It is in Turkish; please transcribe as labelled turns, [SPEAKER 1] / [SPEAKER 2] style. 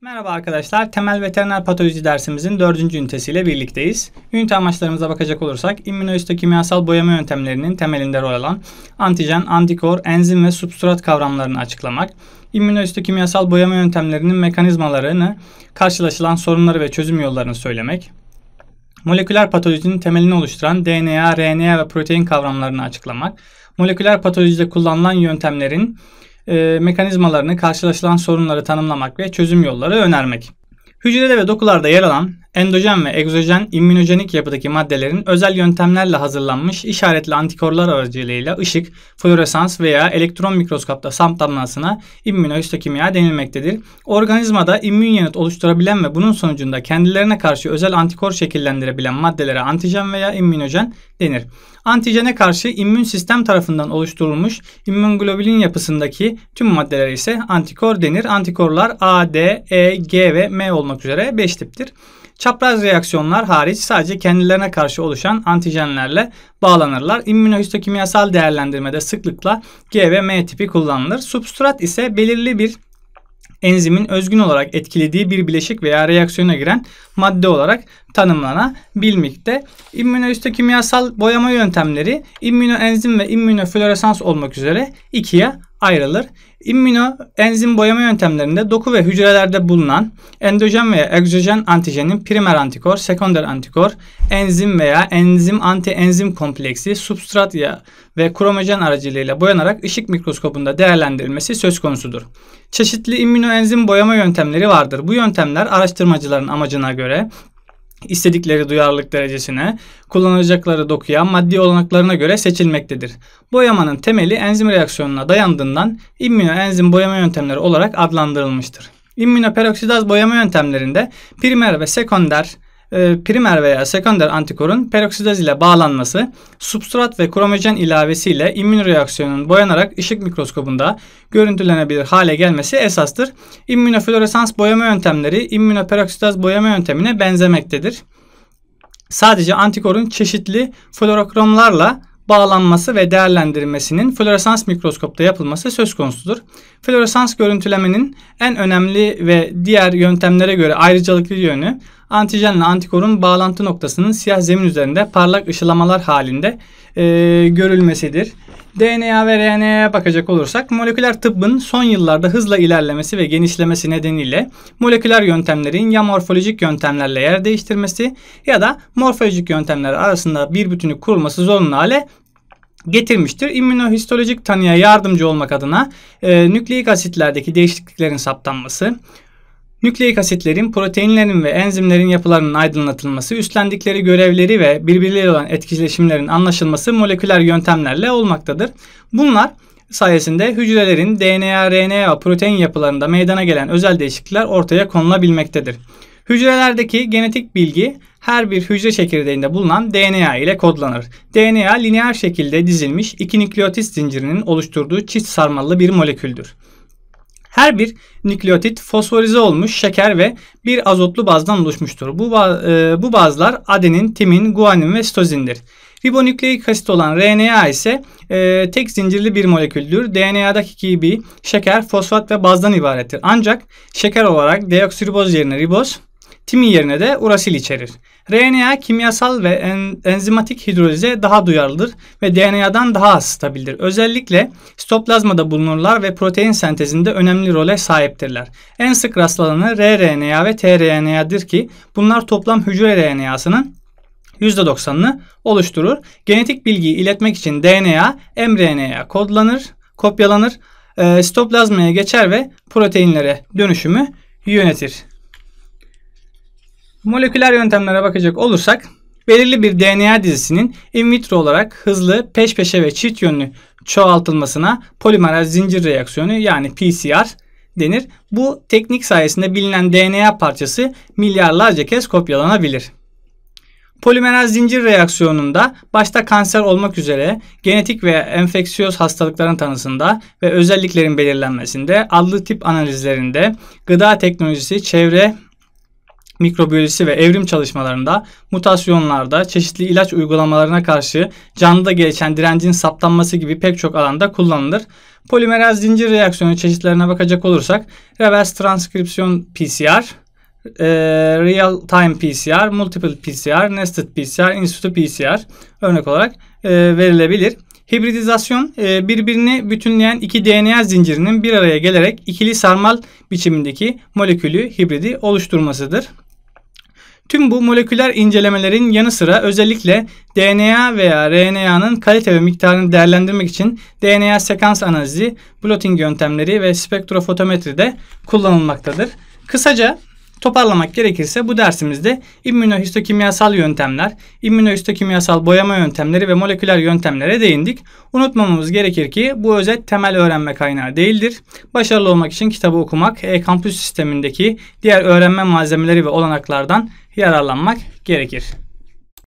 [SPEAKER 1] Merhaba arkadaşlar, temel veteriner patoloji dersimizin dördüncü ünitesiyle birlikteyiz. Ünite amaçlarımıza bakacak olursak, immünohistokimyasal boyama yöntemlerinin temelinde rol alan antijen, antikor, enzim ve substrat kavramlarını açıklamak, immünohistokimyasal boyama yöntemlerinin mekanizmalarını, karşılaşılan sorunları ve çözüm yollarını söylemek, moleküler patolojinin temelini oluşturan DNA, RNA ve protein kavramlarını açıklamak, moleküler patolojide kullanılan yöntemlerin e, mekanizmalarını karşılaşılan sorunları tanımlamak ve çözüm yolları önermek. Hücrede ve dokularda yer alan Endojen ve egzojen immünojenik yapıdaki maddelerin özel yöntemlerle hazırlanmış işaretli antikorlar aracılığıyla ışık, floresans veya elektron mikroskopta sam saptanmasına immünohistokimya denilmektedir. Organizmada immün yanıt oluşturabilen ve bunun sonucunda kendilerine karşı özel antikor şekillendirebilen maddelere antijen veya immünojen denir. Antijene karşı immün sistem tarafından oluşturulmuş immünoglobulin yapısındaki tüm maddelere ise antikor denir. Antikorlar A, D, E, G ve M olmak üzere 5 tiptir. Çapraz reaksiyonlar hariç sadece kendilerine karşı oluşan antijenlerle bağlanırlar. İmmünohistokimyasal değerlendirmede sıklıkla G ve M tipi kullanılır. Substrat ise belirli bir enzimin özgün olarak etkilediği bir bileşik veya reaksiyona giren madde olarak tanımlanabilmekte. İmmünohistokimyasal boyama yöntemleri immünoenzim ve immünofloresans olmak üzere ikiye ayrılır. İmmüno boyama yöntemlerinde doku ve hücrelerde bulunan endojen veya egzojen antijenin primer antikor, sekonder antikor, enzim veya enzim anti enzim kompleksi, substrat ya ve kromojen aracılığıyla boyanarak ışık mikroskopunda değerlendirilmesi söz konusudur. Çeşitli immünoenzim boyama yöntemleri vardır. Bu yöntemler araştırmacıların amacına göre istedikleri duyarlılık derecesine, kullanacakları dokuya, maddi olanaklarına göre seçilmektedir. Boyamanın temeli enzim reaksiyonuna dayandığından immünoenzim boyama yöntemleri olarak adlandırılmıştır. İmmünoperoksidaz boyama yöntemlerinde primer ve sekonder ee, primer veya sekonder antikorun peroksidaz ile bağlanması substrat ve kromojen ilavesiyle immün reaksiyonun boyanarak ışık mikroskobunda görüntülenebilir hale gelmesi esastır. İmmünofloresans boyama yöntemleri immünoperoksidaz boyama yöntemine benzemektedir. Sadece antikorun çeşitli florokromlarla bağlanması ve değerlendirilmesinin floresans mikroskopta yapılması söz konusudur. Floresans görüntülemenin en önemli ve diğer yöntemlere göre ayrıcalıklı yönü antijenle antikorun bağlantı noktasının siyah zemin üzerinde parlak ışılamalar halinde e, görülmesidir. DNA ve RNA'ya bakacak olursak moleküler tıbbın son yıllarda hızla ilerlemesi ve genişlemesi nedeniyle moleküler yöntemlerin ya morfolojik yöntemlerle yer değiştirmesi ya da morfolojik yöntemler arasında bir bütünü kurulması zorunlu hale getirmiştir. İmmünohistolojik tanıya yardımcı olmak adına e, nükleik asitlerdeki değişikliklerin saptanması, Nükleik asitlerin proteinlerin ve enzimlerin yapılarının aydınlatılması, üstlendikleri görevleri ve birbirleriyle olan etkileşimlerin anlaşılması moleküler yöntemlerle olmaktadır. Bunlar sayesinde hücrelerin DNA, RNA, protein yapılarında meydana gelen özel değişiklikler ortaya konulabilmektedir. Hücrelerdeki genetik bilgi her bir hücre çekirdeğinde bulunan DNA ile kodlanır. DNA lineer şekilde dizilmiş iki nükleotit zincirinin oluşturduğu çift sarmallı bir moleküldür. Her bir nükleotit fosforize olmuş şeker ve bir azotlu bazdan oluşmuştur. Bu, e, bu bazlar adenin, timin, guanin ve sitozindir. Ribonükleik asit olan RNA ise e, tek zincirli bir moleküldür. DNA'daki gibi şeker, fosfat ve bazdan ibarettir. Ancak şeker olarak deoksiriboz yerine riboz, timin yerine de urasil içerir. RNA kimyasal ve en, enzimatik hidrolize daha duyarlıdır ve DNA'dan daha az stabildir. Özellikle sitoplazmada bulunurlar ve protein sentezinde önemli role sahiptirler. En sık rastlananı rRNA ve tRNA'dır ki bunlar toplam hücre RNA'sının %90'ını oluşturur. Genetik bilgiyi iletmek için DNA, mRNA kodlanır, kopyalanır, e, geçer ve proteinlere dönüşümü yönetir. Moleküler yöntemlere bakacak olursak belirli bir DNA dizisinin in vitro olarak hızlı peş peşe ve çift yönlü çoğaltılmasına polimeraz zincir reaksiyonu yani PCR denir. Bu teknik sayesinde bilinen DNA parçası milyarlarca kez kopyalanabilir. Polimeraz zincir reaksiyonunda başta kanser olmak üzere genetik ve enfeksiyöz hastalıkların tanısında ve özelliklerin belirlenmesinde, adlı tip analizlerinde, gıda teknolojisi, çevre mikrobiyolojisi ve evrim çalışmalarında mutasyonlarda çeşitli ilaç uygulamalarına karşı canlıda gelişen direncin saptanması gibi pek çok alanda kullanılır. Polimeraz zincir reaksiyonu çeşitlerine bakacak olursak reverse transkripsiyon PCR, e, real time PCR, multiple PCR, nested PCR, in-situ PCR örnek olarak e, verilebilir. Hibridizasyon e, birbirini bütünleyen iki DNA zincirinin bir araya gelerek ikili sarmal biçimindeki molekülü hibridi oluşturmasıdır. Tüm bu moleküler incelemelerin yanı sıra özellikle DNA veya RNA'nın kalite ve miktarını değerlendirmek için DNA sekans analizi, blotting yöntemleri ve spektrofotometri de kullanılmaktadır. Kısaca Toparlamak gerekirse bu dersimizde immünohistokimyasal yöntemler, immünohistokimyasal boyama yöntemleri ve moleküler yöntemlere değindik. Unutmamamız gerekir ki bu özet temel öğrenme kaynağı değildir. Başarılı olmak için kitabı okumak, e-kampüs sistemindeki diğer öğrenme malzemeleri ve olanaklardan yararlanmak gerekir.